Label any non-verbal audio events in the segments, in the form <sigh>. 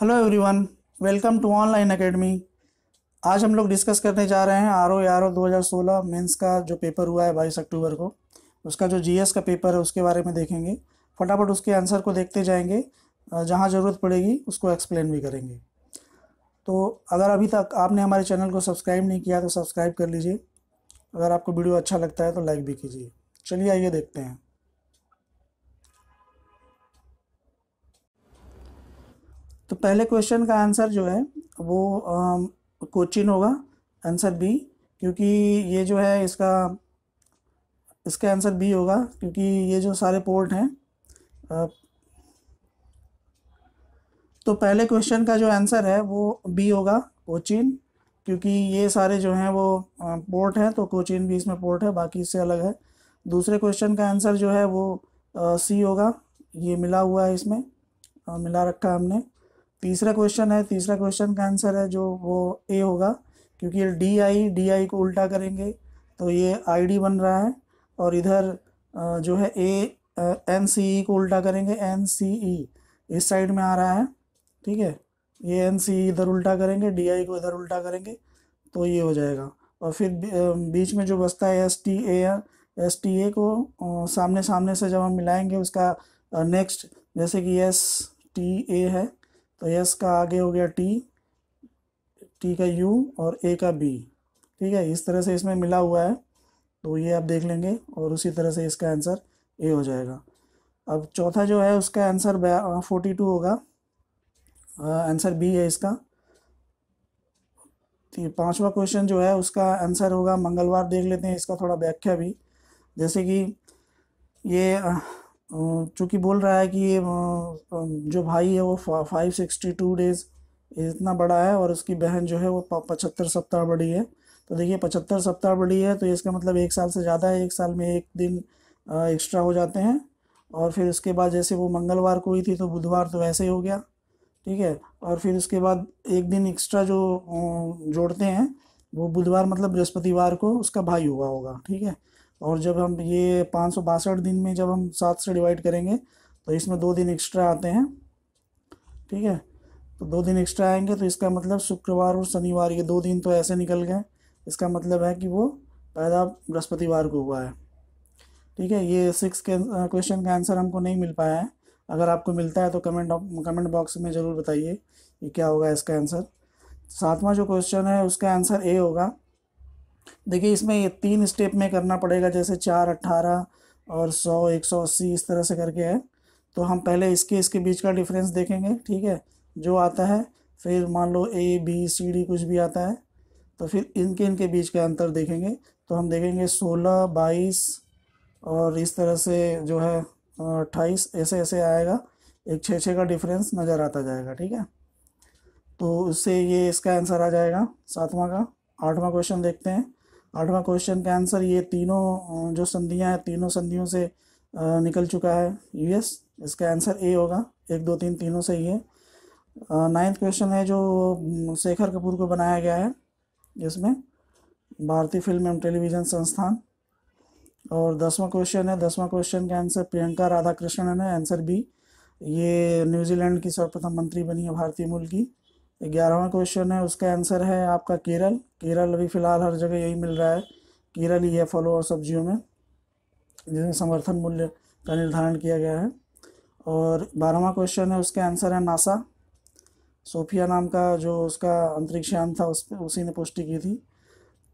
hello everyone welcome to online academy आज हम लोग डिस्कस करने जा रहे हैं आर ओ आर ओ दो हज़ार सोलह मेन्स का जो पेपर हुआ है बाईस अक्टूबर को उसका जो जीएस का पेपर है उसके बारे में देखेंगे फटाफट उसके आंसर को देखते जाएंगे जहाँ ज़रूरत पड़ेगी उसको एक्सप्लेन भी करेंगे तो अगर अभी तक आपने हमारे चैनल को सब्सक्राइब नहीं किया तो सब्सक्राइब कर लीजिए अगर आपको वीडियो अच्छा लगता है तो लाइक भी कीजिए चलिए आइए देखते हैं तो पहले क्वेश्चन का आंसर जो है वो कोचिन होगा आंसर बी क्योंकि ये जो है इसका इसका आंसर बी होगा क्योंकि ये जो सारे पोर्ट हैं तो पहले क्वेश्चन का जो आंसर है वो बी होगा कोचिन क्योंकि ये सारे जो हैं वो पोर्ट हैं तो कोचिन भी इसमें पोर्ट है बाकी इससे अलग है दूसरे क्वेश्चन का आंसर जो है वो सी होगा ये मिला हुआ है इसमें आ, मिला रखा हमने तीसरा क्वेश्चन है तीसरा क्वेश्चन का आंसर है जो वो ए होगा क्योंकि ये डी आई डी आई को उल्टा करेंगे तो ये आई डी बन रहा है और इधर जो है ए एन सी ई को उल्टा करेंगे एन सी ई इस साइड में आ रहा है ठीक है ये एन सी ई इधर उल्टा करेंगे डी आई को इधर उल्टा करेंगे तो ये हो जाएगा और फिर बीच में जो बसता है S T A S T A को सामने सामने से जब हम मिलाएंगे उसका नेक्स्ट जैसे कि एस टी ए है तो यस का आगे हो गया टी टी का यू और ए का बी ठीक है इस तरह से इसमें मिला हुआ है तो ये आप देख लेंगे और उसी तरह से इसका आंसर ए हो जाएगा अब चौथा जो है उसका आंसर फोर्टी टू होगा आंसर बी है इसका तो पांचवा क्वेश्चन जो है उसका आंसर होगा मंगलवार देख लेते हैं इसका थोड़ा व्याख्या भी जैसे कि ये चूँकि बोल रहा है कि ये जो भाई है वो फाइव सिक्सटी टू डेज़ इतना बड़ा है और उसकी बहन जो है वो पचहत्तर सप्ताह बड़ी है तो देखिए पचहत्तर सप्ताह बड़ी है तो इसका मतलब एक साल से ज़्यादा है एक साल में एक दिन एक्स्ट्रा हो जाते हैं और फिर उसके बाद जैसे वो मंगलवार को हुई थी तो बुधवार तो वैसे ही हो गया ठीक है और फिर उसके बाद एक दिन एक्स्ट्रा जो जोड़ते हैं वो बुधवार मतलब बृहस्पतिवार को उसका भाई हुआ होगा ठीक है और जब हम ये पाँच दिन में जब हम सात से डिवाइड करेंगे तो इसमें दो दिन एक्स्ट्रा आते हैं ठीक है तो दो दिन एक्स्ट्रा आएंगे तो इसका मतलब शुक्रवार और शनिवार ये दो दिन तो ऐसे निकल गए इसका मतलब है कि वो पैदा बृहस्पतिवार को हुआ है ठीक है ये सिक्स के क्वेश्चन का आंसर हमको नहीं मिल पाया है अगर आपको मिलता है तो कमेंट कमेंट बॉक्स में ज़रूर बताइए कि क्या होगा इसका आंसर सातवां जो क्वेश्चन है उसका आंसर ए होगा देखिए इसमें ये तीन स्टेप में करना पड़ेगा जैसे चार अट्ठारह और सौ एक सौ अस्सी इस तरह से करके है तो हम पहले इसके इसके बीच का डिफरेंस देखेंगे ठीक है जो आता है फिर मान लो ए बी सी डी कुछ भी आता है तो फिर इनके इनके बीच का अंतर देखेंगे तो हम देखेंगे सोलह बाईस और इस तरह से जो है अट्ठाईस ऐसे ऐसे आएगा एक छः छः का डिफरेंस नज़र आता जाएगा ठीक है तो उससे ये इसका आंसर आ जाएगा सातवां का आठवां क्वेश्चन देखते हैं आठवां क्वेश्चन का आंसर ये तीनों जो संधियां हैं तीनों संधियों से निकल चुका है यूएस इसका आंसर ए होगा एक दो तीन तीनों से ही है नाइन्थ क्वेश्चन है जो शेखर कपूर को बनाया गया है जिसमें भारतीय फिल्म एवं टेलीविज़न संस्थान और दसवां क्वेश्चन है दसवां क्वेश्चन का आंसर प्रियंका राधाकृष्णन है आंसर बी ये न्यूजीलैंड की सर्वप्रथम मंत्री बनी है भारतीय मूल की ग्यारहवा क्वेश्चन है उसका आंसर है आपका केरल केरल अभी फ़िलहाल हर जगह यही मिल रहा है केरल ही है फलों और सब्जियों में जिसमें समर्थन मूल्य का निर्धारण किया गया है और बारहवा क्वेश्चन है उसका आंसर है नासा सोफिया नाम का जो उसका अंतरिक्ष यान था उस पर उसी ने पुष्टि की थी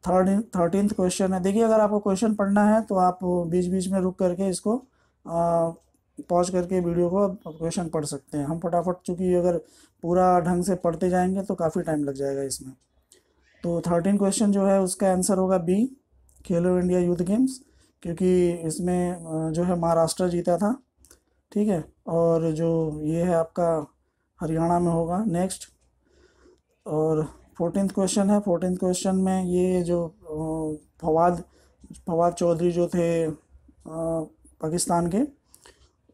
थर्ड थर्टीन क्वेश्चन है देखिए अगर आपको क्वेश्चन पढ़ना है तो आप बीच बीच में रुक करके इसको पॉज करके वीडियो को क्वेश्चन पढ़ सकते हैं हम फटाफट चूँकि अगर पूरा ढंग से पढ़ते जाएंगे तो काफ़ी टाइम लग जाएगा इसमें तो थर्टीन क्वेश्चन जो है उसका आंसर होगा बी खेलो इंडिया यूथ गेम्स क्योंकि इसमें जो है महाराष्ट्र जीता था ठीक है और जो ये है आपका हरियाणा में होगा नेक्स्ट और फोर्टीन क्वेश्चन है फोर्टीन क्वेश्चन में ये जो फवाद फवाद चौधरी जो थे पाकिस्तान के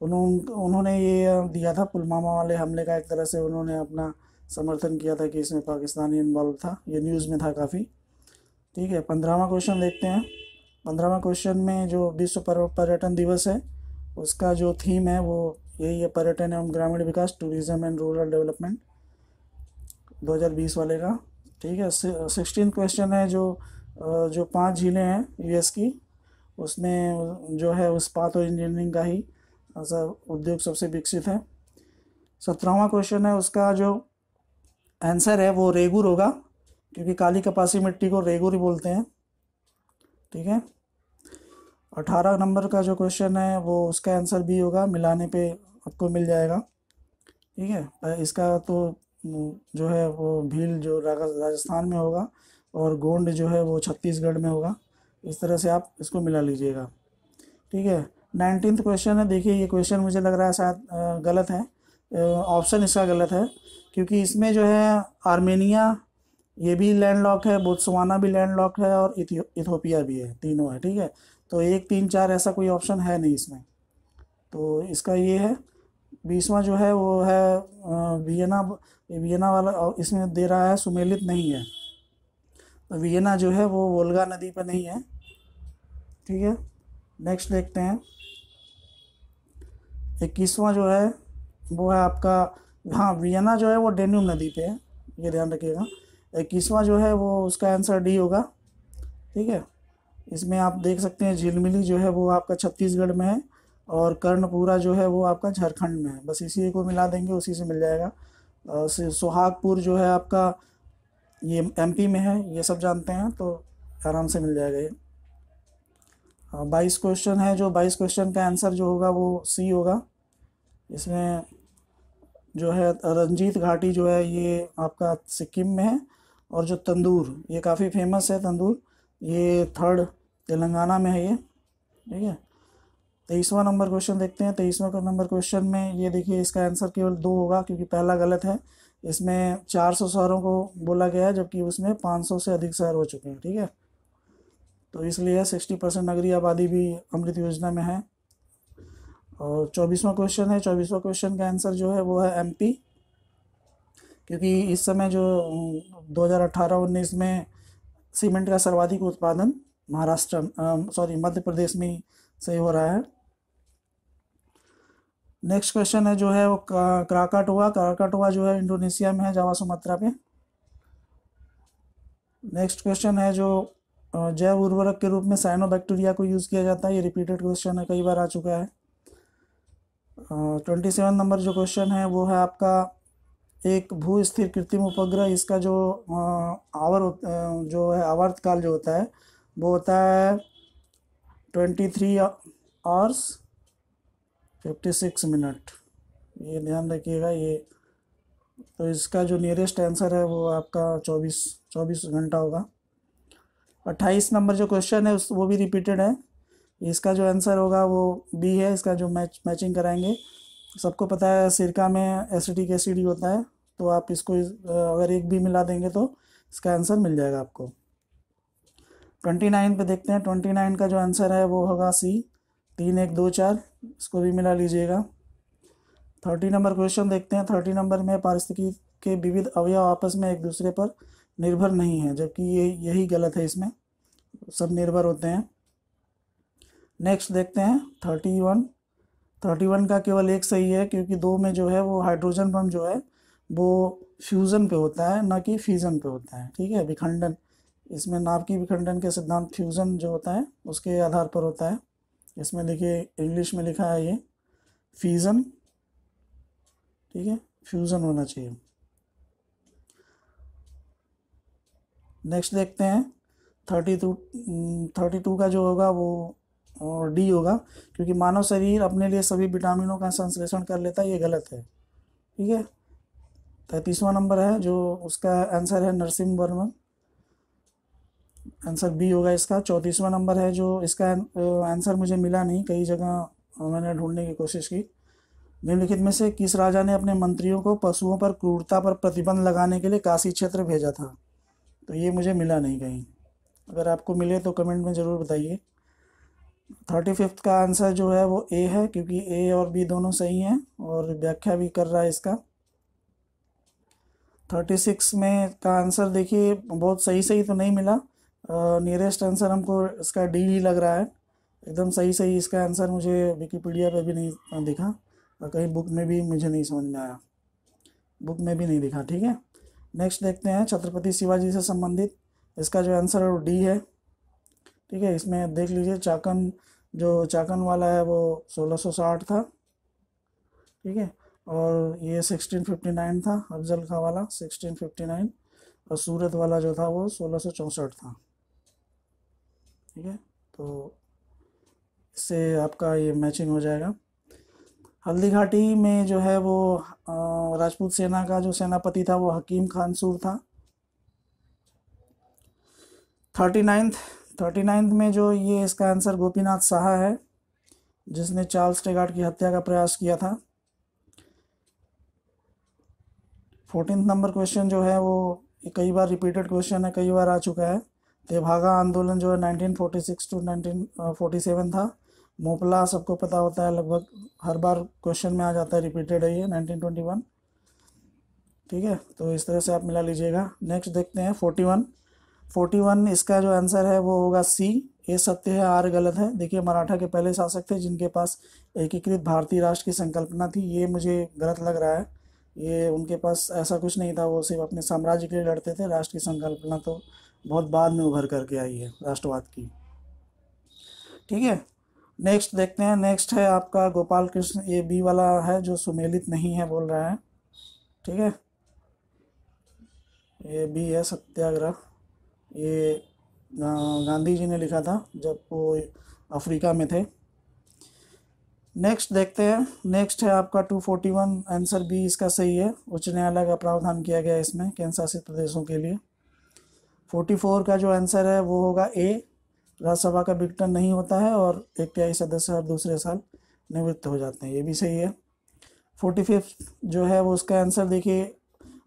उन्होंने उन्होंने ये दिया था पुलवामा वाले हमले का एक तरह से उन्होंने अपना समर्थन किया था कि इसमें पाकिस्तानी इन्वॉल्व था ये न्यूज़ में था काफ़ी ठीक है पंद्रहवा क्वेश्चन देखते हैं पंद्रहवा क्वेश्चन में जो विश्व पर्यटन दिवस है उसका जो थीम है वो यही है पर्यटन एवं ग्रामीण विकास टूरिज्म एंड रूरल डेवलपमेंट 2020 वाले का ठीक है सिक्सटीन क्वेश्चन है जो जो पांच झीलें हैं यूएस की उसमें जो है उस पाथ और इंजीनियरिंग का ही ऐसा उद्योग सबसे विकसित है सत्रहवा क्वेश्चन है उसका जो आंसर है वो रेगुर होगा क्योंकि काली कपासी मिट्टी को रेगुर ही बोलते हैं ठीक है अठारह नंबर का जो क्वेश्चन है वो उसका आंसर भी होगा मिलाने पे आपको मिल जाएगा ठीक है इसका तो जो है वो भील जो राजस्थान में होगा और गोंड जो है वो छत्तीसगढ़ में होगा इस तरह से आप इसको मिला लीजिएगा ठीक है नाइनटीन क्वेश्चन है देखिए ये क्वेश्चन मुझे लग रहा है शायद गलत है ऑप्शन इसका गलत है क्योंकि इसमें जो है आर्मेनिया ये भी लैंड लॉक है बोत्सवाना भी लैंड लॉक है और इथोपिया भी है तीनों है ठीक है तो एक तीन चार ऐसा कोई ऑप्शन है नहीं इसमें तो इसका ये है बीसवा जो है वो है वियना वियना वाला इसमें दे रहा है सुमेलित नहीं है तो वियना जो है वो वोल्गा नदी पर नहीं है ठीक है नेक्स्ट देखते हैं इक्कीसवां जो है वो है आपका हाँ वियना जो है वो डेन्यूब नदी पे है ये ध्यान रखिएगा इक्कीसवां जो है वो उसका आंसर डी होगा ठीक है इसमें आप देख सकते हैं झिलमिली जो है वो आपका छत्तीसगढ़ में है और कर्णपुरा जो है वो आपका झारखंड में है बस इसी को मिला देंगे उसी से मिल जाएगा सुहागपुर जो है आपका ये एमपी में है ये सब जानते हैं तो आराम से मिल जाएगा ये हाँ, बाईस क्वेश्चन है जो बाईस क्वेश्चन का आंसर जो होगा वो सी होगा इसमें जो है रंजीत घाटी जो है ये आपका सिक्किम में है और जो तंदूर ये काफ़ी फेमस है तंदूर ये थर्ड तेलंगाना में है ये ठीक है तेईसवा नंबर क्वेश्चन देखते हैं तेईसवा नंबर क्वेश्चन में ये देखिए इसका आंसर केवल दो होगा क्योंकि पहला गलत है इसमें चार सौ शहरों को बोला गया है जबकि उसमें पाँच सौ से अधिक शहर हो चुके हैं ठीक है तो इसलिए सिक्सटी परसेंट नगरीय आबादी भी अमृत योजना में है और चौबीसवा क्वेश्चन है चौबीसवा क्वेश्चन का आंसर जो है वो है एमपी क्योंकि इस समय जो 2018-19 में सीमेंट का सर्वाधिक उत्पादन महाराष्ट्र सॉरी मध्य प्रदेश में से हो रहा है नेक्स्ट क्वेश्चन है जो है वो क्राकाटोआ क्राकाटोआ जो है इंडोनेशिया में है जावा सुमात्रा पे नेक्स्ट क्वेश्चन है जो जैव उर्वरक के रूप में साइनोबैक्टीरिया को यूज़ किया जाता है ये रिपीटेड क्वेश्चन है कई बार आ चुका है ट्वेंटी सेवन नंबर जो क्वेश्चन है वो है आपका एक भू स्थिर कृत्रिम उपग्रह इसका जो आवर जो है आवर्त काल जो होता है वो होता है twenty three hours fifty six minute ये ध्यान रखिएगा ये तो इसका जो नियरेस्ट आंसर है वो आपका चौबीस चौबीस घंटा होगा अट्ठाईस नंबर जो क्वेश्चन है उस वो भी रिपीटेड है इसका जो आंसर होगा वो बी है इसका जो मैच मैचिंग कराएंगे सबको पता है सिरका में एसिडिक एसिड ही होता है तो आप इसको अगर एक भी मिला देंगे तो इसका आंसर मिल जाएगा आपको ट्वेंटी नाइन पर देखते हैं ट्वेंटी नाइन का जो आंसर है वो होगा सी तीन एक दो चार इसको भी मिला लीजिएगा थर्टी नंबर क्वेश्चन देखते हैं थर्टी नंबर में पारिस्थिकी के विविध अवयव आपस में एक दूसरे पर निर्भर नहीं है जबकि ये यही गलत है इसमें सब निर्भर होते हैं नेक्स्ट देखते हैं थर्टी वन थर्टी वन का केवल एक सही है क्योंकि दो में जो है वो हाइड्रोजन बम जो है वो फ्यूज़न पे होता है ना कि फ्यूज़न पे होता है ठीक है विखंडन इसमें नाभ की विखंडन के सिद्धांत फ्यूज़न जो होता है उसके आधार पर होता है इसमें देखिए इंग्लिश में लिखा है ये फ्यूज़न ठीक है फ्यूज़न होना चाहिए नेक्स्ट देखते हैं थर्टी टू थर्टी टू का जो होगा वो डी होगा क्योंकि मानव शरीर अपने लिए सभी विटामिनों का संश्लेषण कर लेता है ये गलत है ठीक है तैतीसवा नंबर है जो उसका आंसर है नरसिंह वर्मन आंसर बी होगा इसका चौंतीसवां नंबर है जो इसका आंसर मुझे मिला नहीं कई जगह मैंने ढूंढने की कोशिश की निम्नलिखित में से किस राजा ने अपने मंत्रियों को पशुओं पर क्रूरता पर प्रतिबंध लगाने के लिए काशी क्षेत्र भेजा था तो ये मुझे मिला नहीं कहीं अगर आपको मिले तो कमेंट में ज़रूर बताइए थर्टी फिफ्थ का आंसर जो है वो ए है क्योंकि ए और बी दोनों सही हैं और व्याख्या भी कर रहा है इसका थर्टी सिक्स में का आंसर देखिए बहुत सही सही तो नहीं मिला नियरेस्ट आंसर हमको इसका डी ही लग रहा है एकदम सही सही इसका आंसर मुझे विकीपीडिया पे भी नहीं दिखा और कहीं बुक में भी मुझे नहीं समझ में आया बुक में भी नहीं दिखा ठीक है नेक्स्ट देखते हैं छत्रपति शिवाजी से संबंधित इसका जो आंसर है वो डी है ठीक है इसमें देख लीजिए चाकन जो चाकन वाला है वो 1660 था ठीक है और ये 1659 था अफजल खा वाला 1659 और सूरत वाला जो था वो 1664 था ठीक है तो इससे आपका ये मैचिंग हो जाएगा हल्दी घाटी में जो है वो राजपूत सेना का जो सेनापति था वो हकीम खान सूर था थर्टी नाइन्थ थर्टी नाइन्थ में जो ये इसका आंसर गोपीनाथ साहा है जिसने चार्ल्स टेगार्ड की हत्या का प्रयास किया था फोर्टीन नंबर क्वेश्चन जो है वो कई बार रिपीटेड क्वेश्चन है कई बार आ चुका है तेभागा आंदोलन जो है 1946 टू 1947 था मोपला सबको पता होता है लगभग हर बार क्वेश्चन में आ जाता है रिपीटेड है ये 1921 ठीक है तो इस तरह से आप मिला लीजिएगा नेक्स्ट देखते हैं वन फोर्टी वन इसका जो आंसर है वो होगा सी ए सत्य है आर गलत है देखिए मराठा के पहले शासक थे जिनके पास एकीकृत भारतीय राष्ट्र की संकल्पना थी ये मुझे गलत लग रहा है ये उनके पास ऐसा कुछ नहीं था वो सिर्फ अपने साम्राज्य के लिए लड़ते थे राष्ट्र की संकल्पना तो बहुत बाद में उभर करके आई है राष्ट्रवाद की ठीक है नेक्स्ट देखते हैं नेक्स्ट है आपका गोपाल कृष्ण ये बी वाला है जो सुमेलित नहीं है बोल रहा है ठीक है ये बी है सत्याग्रह ये गांधी जी ने लिखा था जब वो अफ्रीका में थे नेक्स्ट देखते हैं नेक्स्ट है आपका 241 आंसर बी इसका सही है उच्च न्यायालय का प्रावधान किया गया इसमें केंद्र शासित प्रदेशों के लिए 44 का जो आंसर है वो होगा ए राज्यसभा का विघटन नहीं होता है और एक तिहाई सदस्य हर दूसरे साल निवृत्त हो जाते हैं ये भी सही है फोर्टी फिफ्थ जो है वो उसका आंसर देखिए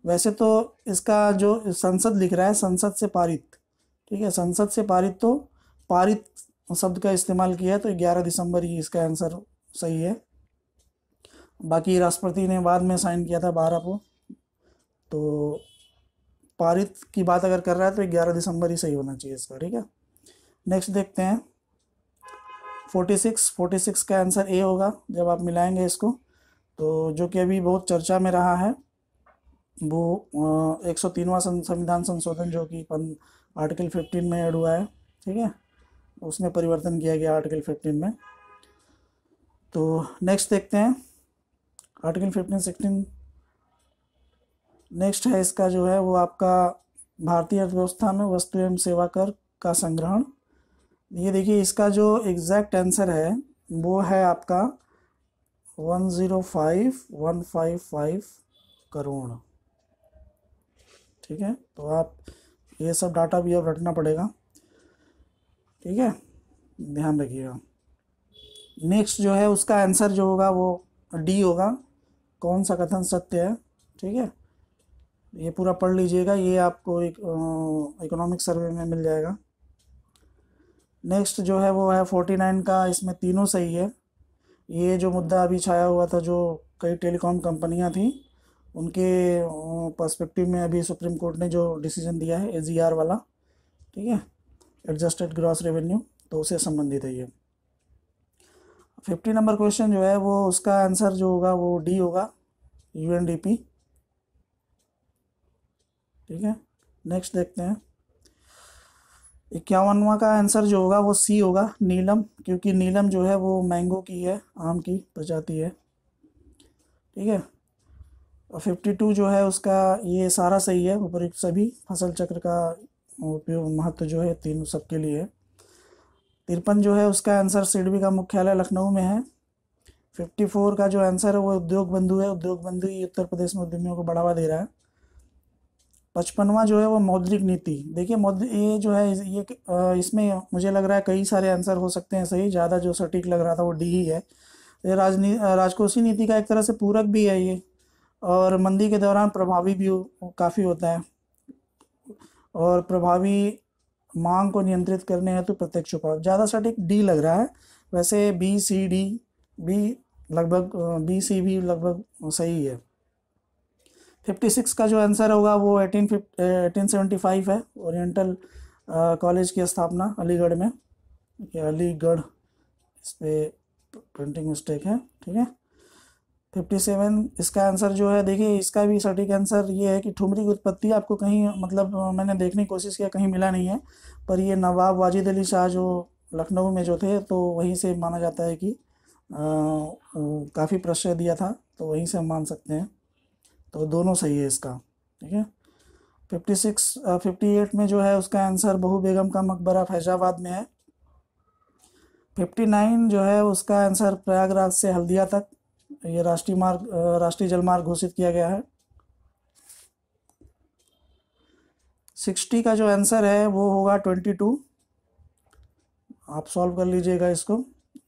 वैसे तो इसका जो संसद लिख रहा है संसद से पारित ठीक है संसद से पारित तो पारित शब्द का इस्तेमाल किया है तो 11 दिसंबर ही इसका आंसर सही है बाकी राष्ट्रपति ने बाद में साइन किया था बारह को तो पारित की बात अगर कर रहा है तो ग्यारह दिसंबर ही सही होना चाहिए इसका ठीक है नेक्स्ट देखते हैं फोर्टी सिक्स फोर्टी सिक्स का आंसर ए होगा जब आप मिलाएंगे इसको तो जो कि अभी बहुत चर्चा में रहा है वो एक सौ तीनवा संविधान संशोधन जो कि आर्टिकल फिफ्टीन में ऐड हुआ है ठीक है उसमें परिवर्तन किया गया आर्टिकल फिफ्टीन में तो नेक्स्ट देखते हैं आर्टिकल फिफ्टीन सिक्सटीन नेक्स्ट है इसका जो है वो आपका भारतीय अर्थव्यवस्था में वस्तु एवं सेवा कर का संग्रहण ये देखिए इसका जो एग्जैक्ट आंसर है वो है आपका one zero five one five five crore ठीक है तो आप ये सब डाटा भी अब रखना पड़ेगा ठीक है ध्यान रखिएगा नेक्स्ट जो है उसका आंसर जो होगा वो डी होगा कौन सा कथन सत्य है ठीक है ये पूरा पढ़ लीजिएगा ये आपको एक इकोनॉमिक सर्वे में मिल जाएगा नेक्स्ट जो है वो है फोर्टी नाइन का इसमें तीनों सही है ये जो मुद्दा अभी छाया हुआ था जो कई टेलीकॉम कंपनियां थी उनके पर्सपेक्टिव में अभी सुप्रीम कोर्ट ने जो डिसीजन दिया है एजीआर वाला ठीक है एडजस्टेड ग्रॉस रेवेन्यू तो उसे संबंधित है ये फिफ्टी नंबर क्वेश्चन जो है वो उसका आंसर जो होगा वो डी होगा यू एन डी पी ठीक है नेक्स्ट देखते हैं इक्यावनवा का आंसर जो होगा वो सी होगा नीलम क्योंकि नीलम जो है वो मैंगो की है आम की प्रजाति है ठीक है फिफ्टी टू जो है उसका ये सारा सही है उपरुक्त सभी फसल चक्र का उपयोग महत्व जो है तीन सबके लिए है तिरपन जो है उसका आंसर सिडबी का मुख्यालय लखनऊ में है फिफ्टी फोर का जो आंसर है वो उद्योग बंधु है उद्योग बंधु ही उत्तर प्रदेश में उद्यमियों को बढ़ावा दे रहा है पचपनवा जो है वो मौद्रिक नीति देखिए मौद्रिक ये जो है ये इसमें मुझे लग रहा है कई सारे आंसर हो सकते हैं सही ज़्यादा जो सटीक लग रहा था वो डी ही है ये राजनी राजकोषीय नीति का एक तरह से पूरक भी है ये और मंदी के दौरान प्रभावी भी काफ़ी होता है और प्रभावी मांग को नियंत्रित करने हेतु तो प्रत्यक्ष उपाय ज़्यादा सटीक डी लग रहा है वैसे बी सी डी भी लगभग बी सी भी लगभग सही है फिफ्टी सिक्स का जो आंसर होगा वो एटीन एटीन सेवेंटी फाइव है ओरिएंटल कॉलेज की स्थापना अलीगढ़ में अलीगढ़ इस पर प्रिंटिंग मिस्टेक है ठीक है फिफ्टी सेवन इसका आंसर जो है देखिए इसका भी सटीक आंसर ये है कि ठुमरी की उत्पत्ति आपको कहीं मतलब मैंने देखने की कोशिश किया कहीं मिला नहीं है पर ये नवाब वाजिद अली शाह जो लखनऊ में जो थे तो वहीं से माना जाता है कि काफ़ी प्रश्रय दिया था तो वहीं से हम मान सकते हैं तो दोनों सही है इसका ठीक है फिफ्टी सिक्स फिफ्टी एट में जो है उसका आंसर बहू बेगम का मकबरा फैजाबाद में है फिफ्टी नाइन जो है उसका आंसर प्रयागराज से हल्दिया तक ये राष्ट्रीय मार्ग राष्ट्रीय जलमार्ग घोषित किया गया है सिक्सटी का जो आंसर है वो होगा ट्वेंटी टू आप सॉल्व कर लीजिएगा इसको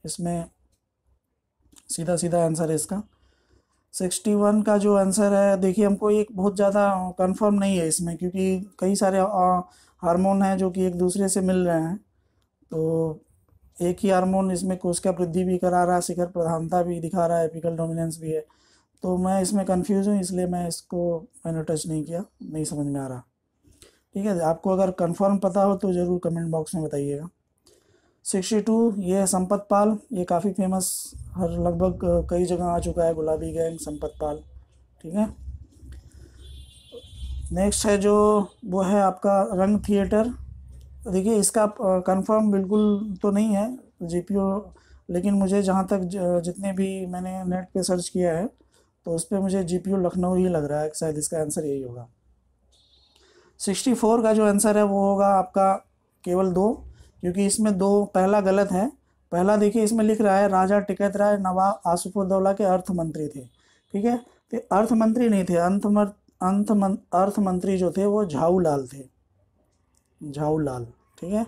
इसमें सीधा सीधा आंसर है इसका सिक्सटी वन का जो आंसर है देखिए हमको एक बहुत ज़्यादा कंफर्म नहीं है इसमें क्योंकि कई सारे हार्मोन हैं जो कि एक दूसरे से मिल रहे हैं तो एक ही हार्मोन इसमें कोश का वृद्धि भी करा रहा है शिखर प्रधानता भी दिखा रहा है एपिकल डोमिनेंस भी है तो मैं इसमें कन्फ्यूज़ हूँ इसलिए मैं इसको मैंने टच नहीं किया नहीं समझ में आ रहा ठीक है आपको अगर कंफर्म पता हो तो ज़रूर कमेंट बॉक्स में बताइएगा सिक्सटी टू ये है संपत पाल ये काफ़ी फेमस हर लगभग कई जगह आ चुका है गुलाबी गैंग संपत पाल ठीक है नेक्स्ट है जो वो है आपका रंग थिएटर देखिए इसका कंफर्म बिल्कुल तो नहीं है जीपीओ लेकिन मुझे जहाँ तक जितने भी मैंने नेट पे सर्च किया है तो उस पर मुझे जीपीओ लखनऊ ही लग रहा है शायद इसका आंसर यही होगा सिक्सटी फोर का जो आंसर है वो होगा आपका केवल दो क्योंकि इसमें दो पहला गलत है पहला देखिए इसमें लिख रहा है राजा टिकैत राय नवाब आसुफुद्दौला के अर्थ मंत्री थे ठीक है तो अर्थ मंत्री नहीं थे अंत अर्थ मंत्री जो थे वो झाऊ लाल थे झाऊलाल ठीक है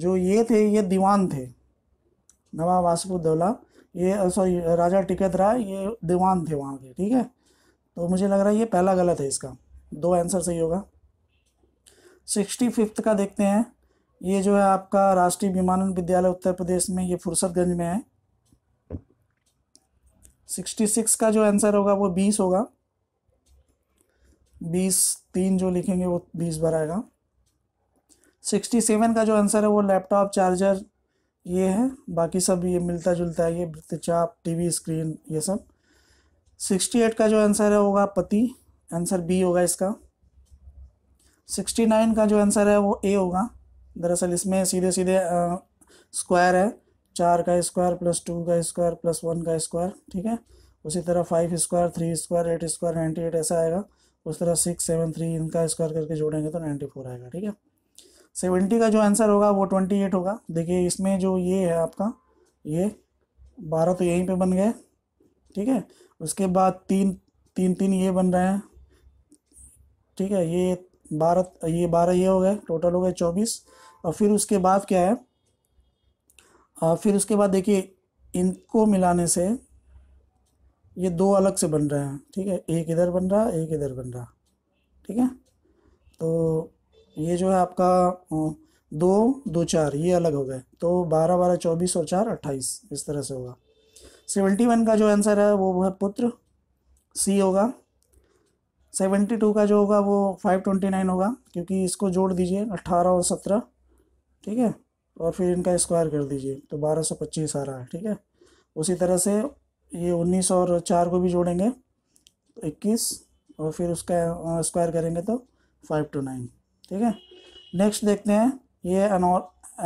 जो ये थे ये दीवान थे नवाब आसफ दौला ये सॉरी राजा टिकत राय ये दीवान थे वहाँ के ठीक है तो मुझे लग रहा है ये पहला गलत है इसका दो आंसर सही होगा सिक्सटी फिफ्थ का देखते हैं ये जो है आपका राष्ट्रीय विमानन विद्यालय उत्तर प्रदेश में ये फुर्सतगंज में है सिक्सटी सिक्स का जो आंसर होगा वो बीस होगा बीस तीन जो लिखेंगे वो बीस भर आएगा सिक्सटी सेवन का जो आंसर है वो लैपटॉप चार्जर ये है बाकी सब ये मिलता जुलता है ये वृत्तचाप टीवी स्क्रीन ये सब सिक्सटी एट का जो आंसर है होगा पति आंसर बी होगा इसका सिक्सटी नाइन का जो आंसर है वो ए होगा दरअसल इसमें सीधे सीधे स्क्वायर है चार का स्क्वायर प्लस टू का स्क्वायर प्लस वन का स्क्वायर ठीक है उसी तरह five square three square eight square ninety eight ऐसा आएगा उस तरह सिक्स सेवन थ्री इनका स्क्वायर करके जोड़ेंगे तो नाइन्टी फोर आएगा ठीक है सेवेंटी का जो आंसर होगा वो ट्वेंटी एट होगा देखिए इसमें जो ये है आपका ये बारह तो यहीं पे बन गए ठीक है उसके बाद तीन तीन तीन ये बन रहे हैं ठीक है ये बारह ये बारह ये हो गए टोटल हो गए चौबीस और फिर उसके बाद क्या है और फिर उसके बाद देखिए इनको मिलाने से ये दो अलग से बन रहे हैं ठीक है एक इधर बन रहा एक इधर बन रहा ठीक है तो ये जो है आपका दो दो चार ये अलग हो गए तो बारह बारह चौबीस और चार अट्ठाईस इस तरह से होगा सेवेंटी वन का जो आंसर है वो है पुत्र सी होगा सेवेंटी टू का जो होगा वो फाइव ट्वेंटी नाइन होगा क्योंकि इसको जोड़ दीजिए अट्ठारह और सत्रह ठीक है और फिर इनका स्क्वायर कर दीजिए तो बारह सौ पच्चीस आ रहा है ठीक है उसी तरह से ये उन्नीस और चार को भी जोड़ेंगे तो इक्कीस और फिर उसका स्क्वायर करेंगे तो फाइव टू नाइन ठीक है नेक्स्ट देखते हैं ये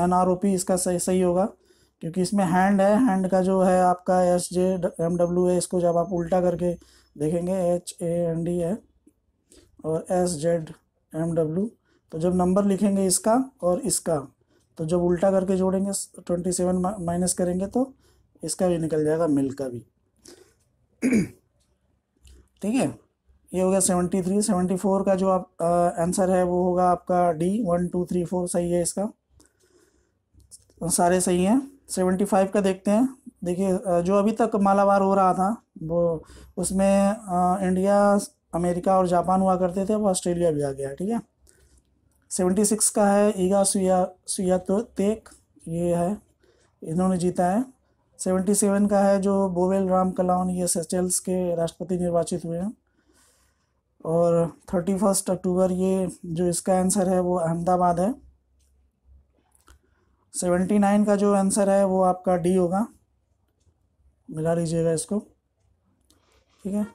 एन आर ओ पी इसका सही सही होगा क्योंकि इसमें हैंड है हैंड का जो है आपका एस जे एम डब्ल्यू है इसको जब आप उल्टा करके देखेंगे एच ए एन डी है और एस जेड एम डब्ल्यू तो जब नंबर लिखेंगे इसका और इसका तो जब उल्टा करके जोड़ेंगे ट्वेंटी सेवन माइनस करेंगे तो इसका भी निकल जाएगा मिल का भी <clears throat> ठीक है ये हो गया सेवेंटी थ्री सेवेंटी फोर का जो आप आंसर है वो होगा आपका D one two three four सही है इसका सारे सही हैं सेवेंटी फाइव का देखते हैं देखिए जो अभी तक मालावार हो रहा था वो उसमें इंडिया अमेरिका और जापान हुआ करते थे वो ऑस्ट्रेलिया भी आ गया ठीक है सेवेंटी सिक्स का है ईगा सुया सुया तो तेक ये है इन्होंने जीता है सेवेंटी सेवन का है जो बोवेल राम कलाउन ये सेचल्स के राष्ट्रपति निर्वाचित हुए हैं और थर्टी फर्स्ट अक्टूबर ये जो इसका आंसर है वो अहमदाबाद है सेवेंटी नाइन का जो आंसर है वो आपका डी होगा मिला लीजिएगा इसको ठीक है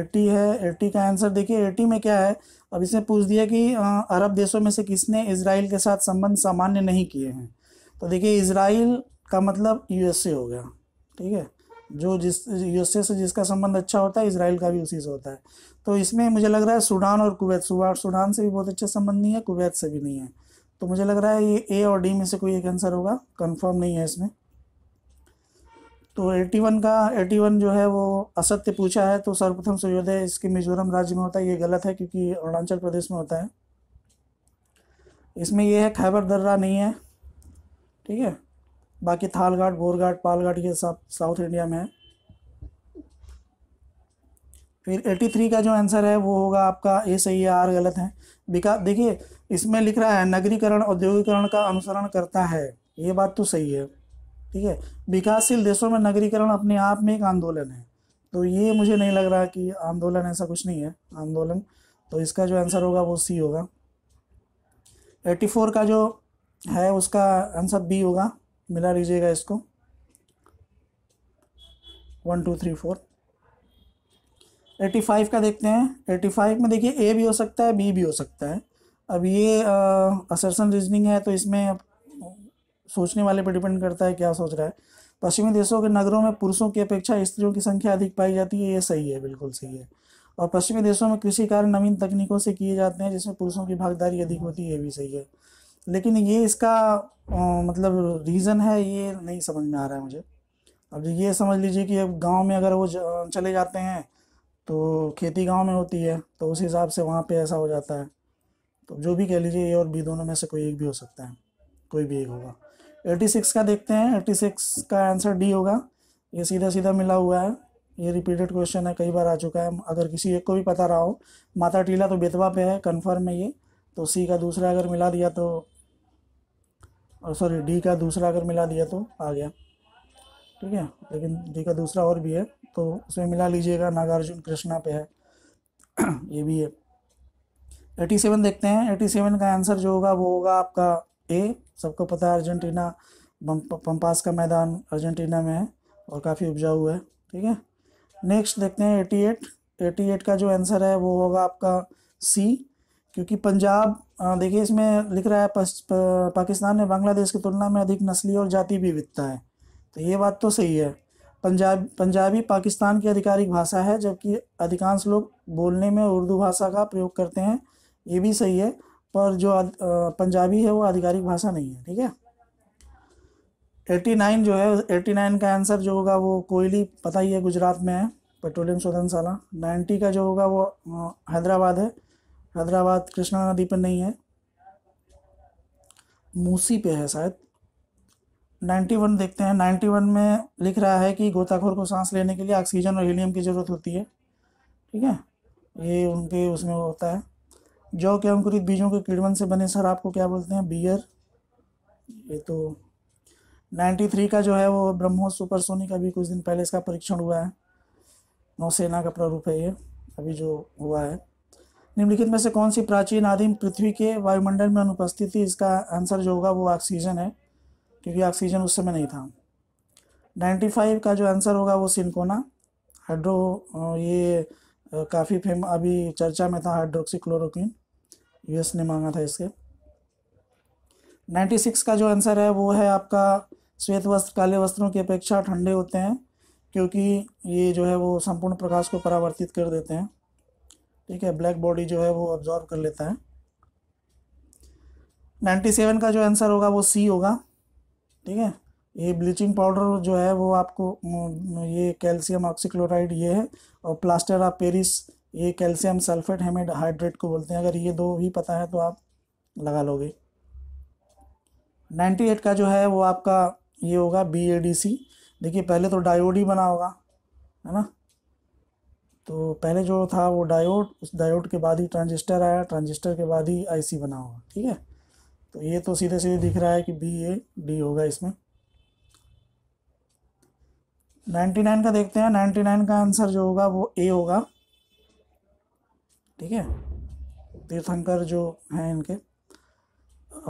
एट्टी है एट्टी का आंसर देखिए एट्टी में क्या है अब इसने पूछ दिया कि अरब देशों में से किसने इसराइल के साथ संबंध सामान्य नहीं किए हैं तो देखिए इसराइल का मतलब यूएसए हो गया ठीक है जो जिस यूएसए से जिसका संबंध अच्छा होता है इसराइल का भी उसी से होता है तो इसमें मुझे लग रहा है सूडान और कुवैत सूडान से भी बहुत अच्छा संबंध नहीं है कुवैत से भी नहीं है तो मुझे लग रहा है ये ए और डी में से कोई एक आंसर होगा कंफर्म नहीं है इसमें तो 81 का 81 जो है वो असत्य पूछा है तो सर्वप्रथम सूर्योदय इसके मिजोरम राज्य में होता है ये गलत है क्योंकि अरुणाचल प्रदेश में होता है इसमें ये है खैबर दर्रा नहीं है ठीक है बाकी थालघाट बोरघाट पालघाट ये सब साउथ इंडिया में है फिर 83 का जो आंसर है वो होगा आपका ए सही है आर गलत है विकास देखिए इसमें लिख रहा है नगरीकरण औद्योगिकरण का अनुसरण करता है ये बात तो सही है ठीक है विकासशील देशों में नगरीकरण अपने आप में एक आंदोलन है तो ये मुझे नहीं लग रहा कि आंदोलन ऐसा कुछ नहीं है आंदोलन तो इसका जो आंसर होगा वो सी होगा 84 का जो है उसका आंसर बी होगा मिला लीजिएगा इसको one two three four eighty five का देखते हैं एटी फाइव में देखिए ए भी हो सकता है बी भी हो सकता है अब ये असरसन रीजनिंग है तो इसमें अब सोचने वाले पर डिपेंड करता है क्या सोच रहा है पश्चिमी देशों के नगरों में पुरुषों की अपेक्षा स्त्रियों की संख्या अधिक पाई जाती है ये सही है बिल्कुल सही है और पश्चिमी देशों में कृषि कार्य नवीन तकनीकों से किए जाते हैं जिसमें पुरुषों की भागीदारी अधिक होती है ये भी सही है लेकिन ये इसका आ, मतलब रीज़न है ये नहीं समझ में आ रहा है मुझे अब ये समझ लीजिए कि अब गाँव में अगर वो चले जाते हैं तो खेती गांव में होती है तो उस हिसाब से वहाँ पे ऐसा हो जाता है तो जो भी कह लीजिए ये और बी दोनों में से कोई एक भी हो सकता है कोई भी एक होगा एट्टी सिक्स का देखते हैं एट्टी सिक्स का आंसर डी होगा ये सीधा सीधा मिला हुआ है ये रिपीटेड क्वेश्चन है कई बार आ चुका है अगर किसी एक को भी पता रहा हो माता टीला तो बेतवा पे है कन्फर्म है ये तो सी का दूसरा अगर मिला दिया तो सॉरी डी का दूसरा अगर मिला दिया तो आ गया ठीक है लेकिन डी का दूसरा और भी है तो उसमें मिला लीजिएगा नागार्जुन कृष्णा पे है <clears throat> ये भी है एटी सेवन देखते हैं एटी सेवन का आंसर जो होगा वो होगा आपका ए सबको पता है अर्जेंटीना पंपास का मैदान अर्जेंटीना में है और काफ़ी उपजाऊ है ठीक है नेक्स्ट देखते हैं एटी एट एटी एट का जो आंसर है वो होगा आपका सी क्योंकि पंजाब देखिए इसमें लिख रहा है पाकिस्तान में बांग्लादेश की तुलना में अधिक नस्ली और जाति भी है तो ये बात तो सही है पंजाब पंजाबी पाकिस्तान की आधिकारिक भाषा है जबकि अधिकांश लोग बोलने में उर्दू भाषा का प्रयोग करते हैं ये भी सही है पर जो आ, पंजाबी है वो आधिकारिक भाषा नहीं है ठीक है एट्टी नाइन जो है एट्टी नाइन का आंसर जो होगा वो कोयली पता ही है गुजरात में है पेट्रोलियम शोधनशाला नाइन्टी का जो होगा वो हैदराबाद है हैदराबाद कृष्णा नदी पर नहीं है मूसी पे है शायद 91 देखते हैं 91 में लिख रहा है कि गोताखोर को सांस लेने के लिए ऑक्सीजन और हीलियम की ज़रूरत होती है ठीक है ये उनके उसमें होता है जौ के अंकुरित बीजों के किड़वन से बने सर आपको क्या बोलते हैं बियर ये तो 93 का जो है वो ब्रह्मोस सुपरसोनिक का भी कुछ दिन पहले इसका परीक्षण हुआ है नौसेना का प्रारूप है ये अभी जो हुआ है निम्नलिखित में से कौन सी प्राचीन आदिम पृथ्वी के वायुमंडल में अनुपस्थित इसका आंसर जो होगा वो ऑक्सीजन है क्योंकि ऑक्सीजन उस समय नहीं था 95 का जो आंसर होगा वो सिंकोना हाइड्रो ये काफ़ी फेम अभी चर्चा में था हाइड्रोक्सीक्लोरोक्विन यूएस ने मांगा था इसके 96 का जो आंसर है वो है आपका श्वेत वस्त्र काले वस्त्रों की अपेक्षा ठंडे होते हैं क्योंकि ये जो है वो संपूर्ण प्रकाश को परावर्तित कर देते हैं ठीक है ब्लैक बॉडी जो है वो ऑब्जॉर्व कर लेता है 97 का जो आंसर होगा वो सी होगा ठीक है ये ब्लीचिंग पाउडर जो है वो आपको ये कैल्शियम ऑक्सीक्लोराइड ये है और प्लास्टर ऑफ पेरिस ये कैल्शियम सल्फेट हेमेड हाइड्रेट को बोलते हैं अगर ये दो ही पता है तो आप लगा लोगे नाइन्टी एट का जो है वो आपका ये होगा बी ए डी सी देखिए पहले तो डायोड ही बना होगा है ना तो पहले जो था वो डायोड उस डायोड के बाद ही ट्रांजिस्टर आया ट्रांजिस्टर के बाद ही आईसी बना होगा ठीक है तो ये तो सीधे सीधे दिख रहा है कि बी ए डी होगा इसमें नाइन्टी नाइन का देखते हैं नाइन्टी नाइन का आंसर जो होगा वो ए होगा ठीक है तीर्थंकर जो हैं इनके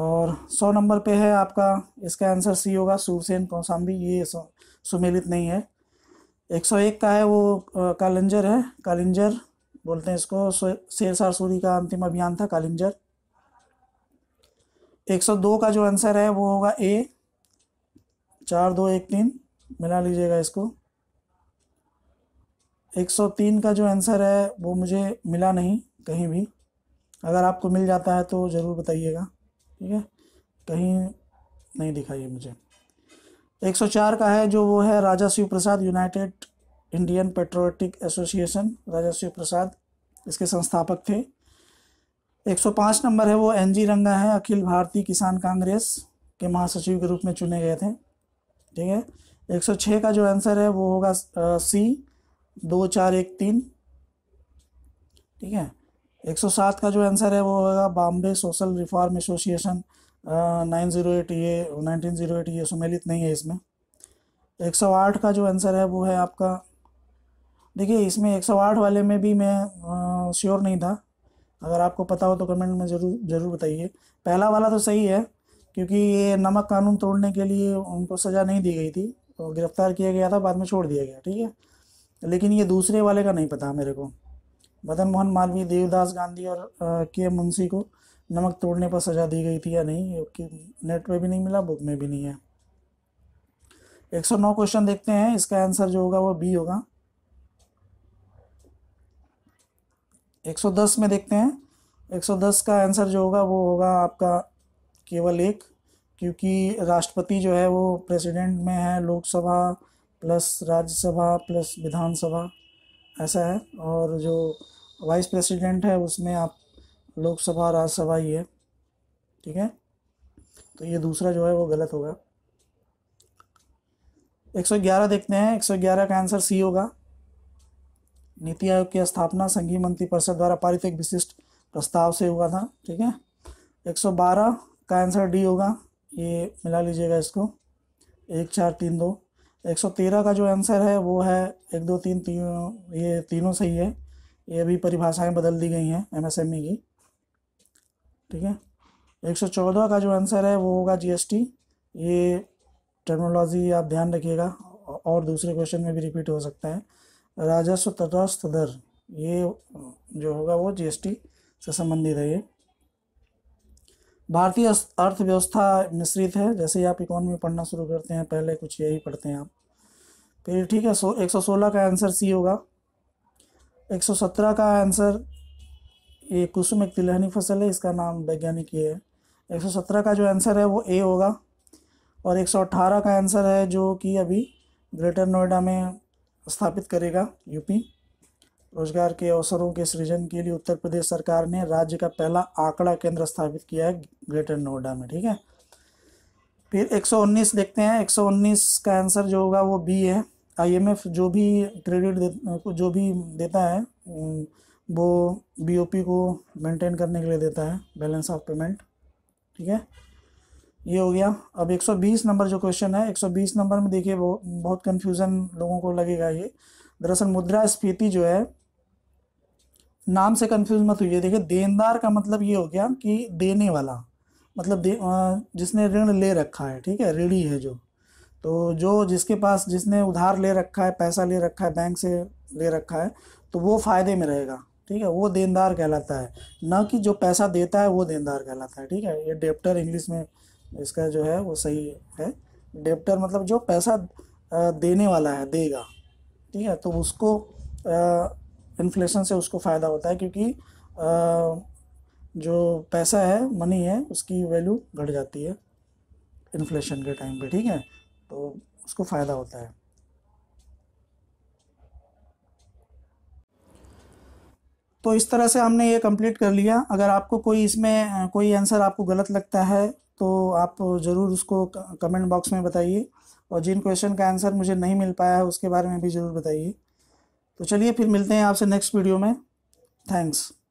और सौ नंबर पे है आपका इसका आंसर सी होगा सूरसेन कौसाम्बी ये सुमेलित नहीं है एक सौ एक का है वो कालिंजर है कालिंजर बोलते हैं इसको शेर सारसूरी का अंतिम अभियान था कालिंजर 102 का जो आंसर है वो होगा ए चार दो एक तीन मिला लीजिएगा इसको 103 का जो आंसर है वो मुझे मिला नहीं कहीं भी अगर आपको मिल जाता है तो ज़रूर बताइएगा ठीक है कहीं नहीं मुझे एक मुझे 104 का है जो वो है Raja Shiv Prasad united Indian patriotic association Raja Shiv Prasad इसके संस्थापक थे 105 नंबर है वो एनजी रंगा है अखिल भारतीय किसान कांग्रेस के महासचिव के रूप में चुने गए थे ठीक है 106 का जो आंसर है वो होगा सी दो चार एक तीन ठीक है 107 का जो आंसर है वो होगा Bombay social reform association nine zero eight ये नाइनटीन जीरो एट ये सम्मिलित नहीं है इसमें 108 का जो आंसर है वो है आपका देखिए इसमें 108 वाले में भी मैं श्योर नहीं था अगर आपको पता हो तो कमेंट में ज़रूर ज़रूर बताइए पहला वाला तो सही है क्योंकि ये नमक कानून तोड़ने के लिए उनको सज़ा नहीं दी गई थी तो गिरफ़्तार किया गया था बाद में छोड़ दिया गया ठीक है लेकिन ये दूसरे वाले का नहीं पता मेरे को मदन मोहन मालवीय देवदास गांधी और के मुंशी को नमक तोड़ने पर सज़ा दी गई थी या नहीं क्योंकि नेट पर भी नहीं मिला बुक में भी नहीं है 109 क्वेश्चन देखते हैं इसका आंसर जो होगा वो बी होगा 110 में देखते हैं 110 का आंसर जो होगा वो होगा आपका केवल एक क्योंकि राष्ट्रपति जो है वो प्रेसिडेंट में है लोकसभा प्लस राज्यसभा प्लस विधानसभा ऐसा है और जो वाइस प्रेसिडेंट है उसमें आप लोकसभा राज्यसभा ही है ठीक है तो ये दूसरा जो है वो गलत होगा 111 देखते हैं 111 का आंसर सी होगा नीति आयोग की स्थापना संघीय मंत्रिपरिषद द्वारा पारित एक विशिष्ट प्रस्ताव से हुआ था ठीक है 112 का आंसर डी होगा ये मिला लीजिएगा इसको एक चार तीन दो एक सौ तेरह का जो आंसर है वो है एक दो तीन तीनों ये तीनों सही है ये अभी परिभाषाएं बदल दी गई हैं एमएसएमई e की ठीक है एक सौ चौदह का जो आंसर है वो होगा जीएसटी ये टेक्नोलॉजी आप ध्यान रखिएगा और दूसरे क्वेश्चन में भी रिपीट हो सकता है राजस्व तटस्थ दर ये जो होगा वो जीएसटी से संबंधित है ये भारतीय अर्थव्यवस्था मिश्रित है जैसे ही आप इकोनॉमी पढ़ना शुरू करते हैं पहले कुछ यही पढ़ते हैं आप फिर ठीक है सो एक सौ सोलह का आंसर सी होगा एक सौ सत्रह का आंसर ये कुसुम एक तिलहनी फसल है इसका नाम वैज्ञानिक ये है एक सौ सत्रह का जो आंसर है वो ए होगा और एक सौ अट्ठारह का आंसर है जो कि अभी ग्रेटर नोएडा में स्थापित करेगा यूपी रोजगार के अवसरों के सृजन के लिए उत्तर प्रदेश सरकार ने राज्य का पहला आंकड़ा केंद्र स्थापित किया है ग्रेटर नोएडा में ठीक है फिर 119 देखते हैं 119 का आंसर जो होगा वो बी है आईएमएफ जो भी क्रेडिट जो भी देता है वो बीओपी को मेंटेन करने के लिए देता है बैलेंस ऑफ पेमेंट ठीक है ये हो गया अब 120 नंबर जो क्वेश्चन है 120 नंबर में देखिए वो बहुत कंफ्यूजन लोगों को लगेगा ये दरअसल मुद्रा स्फीति जो है नाम से कंफ्यूज मत हुई देखिए देनदार का मतलब ये हो गया कि देने वाला मतलब दे, जिसने ऋण ले रखा है ठीक है ऋणी है जो तो जो जिसके पास जिसने उधार ले रखा है पैसा ले रखा है बैंक से ले रखा है तो वो फ़ायदे में रहेगा ठीक है वो देनदार कहलाता है ना कि जो पैसा देता है वो देनदार कहलाता है ठीक है ये डेप्टर इंग्लिश में इसका जो है वो सही है डेप्टर मतलब जो पैसा देने वाला है देगा ठीक है तो उसको इन्फ्लेशन से उसको फ़ायदा होता है क्योंकि जो पैसा है मनी है उसकी वैल्यू घट जाती है इन्फ्लेशन के टाइम पे ठीक है तो उसको फ़ायदा होता है तो इस तरह से हमने ये कंप्लीट कर लिया अगर आपको कोई इसमें कोई आंसर आपको गलत लगता है तो आप ज़रूर उसको कमेंट बॉक्स में बताइए और जिन क्वेश्चन का आंसर मुझे नहीं मिल पाया है उसके बारे में भी ज़रूर बताइए तो चलिए फिर मिलते हैं आपसे नेक्स्ट वीडियो में थैंक्स